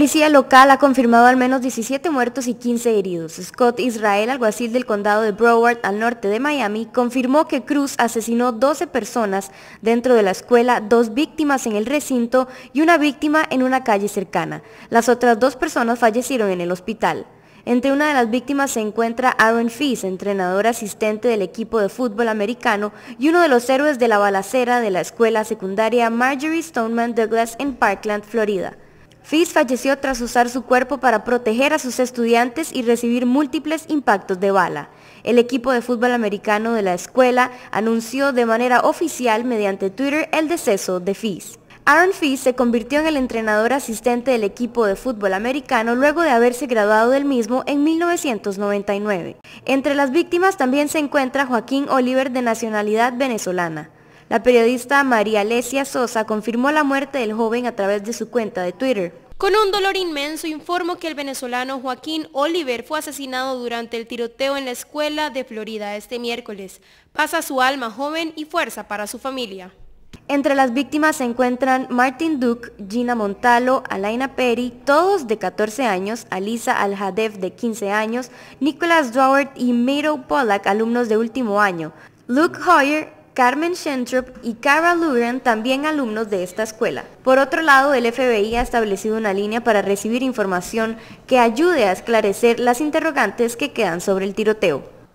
policía local ha confirmado al menos 17 muertos y 15 heridos. Scott Israel, alguacil del condado de Broward al norte de Miami, confirmó que Cruz asesinó 12 personas dentro de la escuela, dos víctimas en el recinto y una víctima en una calle cercana. Las otras dos personas fallecieron en el hospital. Entre una de las víctimas se encuentra Aaron Fees, entrenador asistente del equipo de fútbol americano y uno de los héroes de la balacera de la escuela secundaria Marjorie Stoneman Douglas en Parkland, Florida. Fizz falleció tras usar su cuerpo para proteger a sus estudiantes y recibir múltiples impactos de bala. El equipo de fútbol americano de la escuela anunció de manera oficial mediante Twitter el deceso de Fizz. Aaron Fizz se convirtió en el entrenador asistente del equipo de fútbol americano luego de haberse graduado del mismo en 1999. Entre las víctimas también se encuentra Joaquín Oliver de nacionalidad venezolana. La periodista María Alesia Sosa confirmó la muerte del joven a través de su cuenta de Twitter. Con un dolor inmenso informó que el venezolano Joaquín Oliver fue asesinado durante el tiroteo en la escuela de Florida este miércoles. Pasa su alma joven y fuerza para su familia. Entre las víctimas se encuentran Martin Duke, Gina Montalo, Alaina Perry, todos de 14 años, Alisa Aljadef de 15 años, Nicholas Droward y Miro Pollack, alumnos de último año. Luke Hoyer, Carmen Shentrup y Cara Luren, también alumnos de esta escuela. Por otro lado, el FBI ha establecido una línea para recibir información que ayude a esclarecer las interrogantes que quedan sobre el tiroteo.